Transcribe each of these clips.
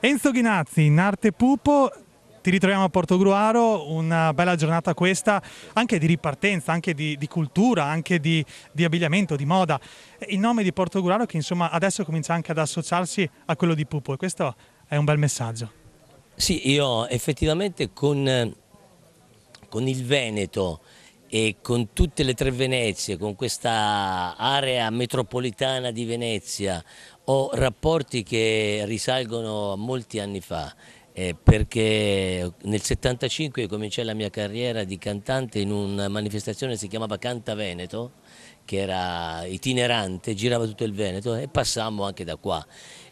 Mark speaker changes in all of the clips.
Speaker 1: Enzo Ghinazzi in arte pupo, ti ritroviamo a Portogruaro, una bella giornata questa, anche di ripartenza, anche di, di cultura, anche di, di, abbigliamento, di moda. Il nome di Portogruaro che insomma adesso comincia anche ad associarsi a quello di pupo e questo è un bel messaggio.
Speaker 2: Sì, io effettivamente con, con il Veneto e con tutte le tre Venezie, con questa area metropolitana di Venezia, ho rapporti che risalgono a molti anni fa. Eh, perché nel 75 cominciai la mia carriera di cantante in una manifestazione che si chiamava Canta Veneto, che era itinerante, girava tutto il Veneto e passammo anche da qua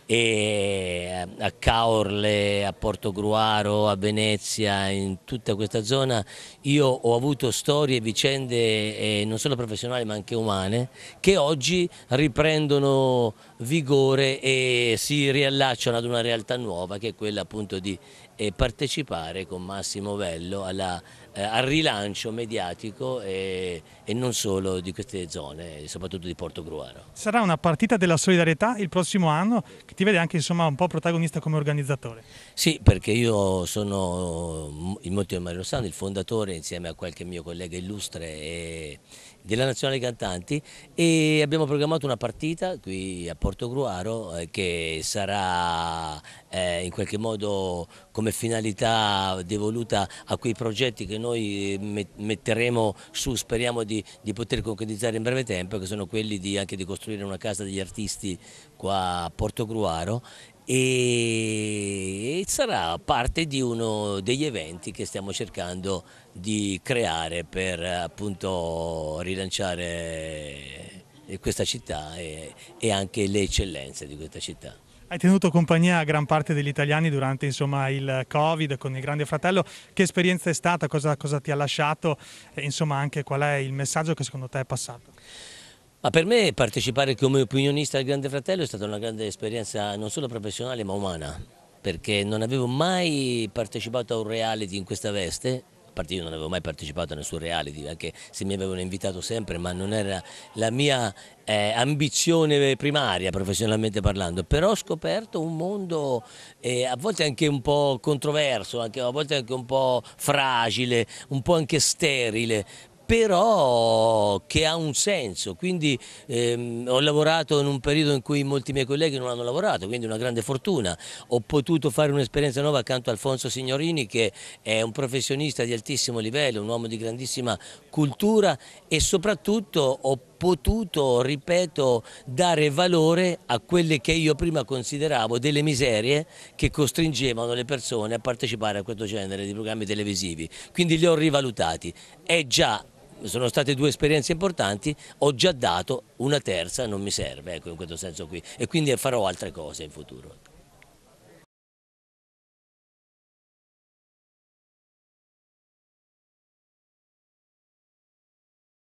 Speaker 2: e eh, a Caorle, a Porto Gruaro, a Venezia, in tutta questa zona io ho avuto storie, vicende eh, non solo professionali ma anche umane che oggi riprendono vigore e si riallacciano ad una realtà nuova che è quella appunto di e partecipare con Massimo Vello alla, eh, al rilancio mediatico e, e, non solo di queste zone, soprattutto di Porto Gruaro.
Speaker 1: Sarà una partita della solidarietà il prossimo anno che ti vede anche insomma, un po' protagonista come organizzatore.
Speaker 2: Sì, perché io sono mm, il Monte Mario Sano, il fondatore insieme a qualche mio collega illustre e, della Nazionale Cantanti e abbiamo programmato una partita qui a Porto Gruaro eh, che sarà eh, in qualche modo come come finalità devoluta a quei progetti che noi eh, metteremo su, speriamo di, di poter concretizzare in breve tempo, che sono quelli di, anche di costruire una casa degli artisti qua a Porto Gruaro e sarà parte di uno degli eventi che stiamo cercando di creare per appunto rilanciare eh, questa città e, e anche le eccellenze di questa città.
Speaker 1: Hai tenuto compagnia a gran parte degli italiani durante insomma, il Covid con il Grande Fratello. Che esperienza è stata? Cosa, cosa ti ha lasciato? E, insomma, anche qual è il messaggio che secondo te è passato?
Speaker 2: Ma per me partecipare come opinionista al Grande Fratello è stata una grande esperienza non solo professionale ma umana, perché non avevo mai partecipato a un reality in questa veste parte io non avevo mai partecipato a nessun reality, anche se mi avevano invitato sempre, ma non era la mia eh, ambizione primaria professionalmente parlando, però ho scoperto un mondo eh, a volte anche un po' controverso, anche, a volte anche un po' fragile, un po' anche sterile, però che ha un senso, quindi ehm, ho lavorato in un periodo in cui molti miei colleghi non hanno lavorato, quindi una grande fortuna, ho potuto fare un'esperienza nuova accanto a Alfonso Signorini che è un professionista di altissimo livello, un uomo di grandissima cultura e soprattutto ho potuto, ripeto, dare valore a quelle che io prima consideravo delle miserie che costringevano le persone a partecipare a questo genere di programmi televisivi, quindi li ho rivalutati, è già sono state due esperienze importanti, ho già dato una terza, non mi serve, ecco, in questo senso qui, e quindi farò altre cose in futuro.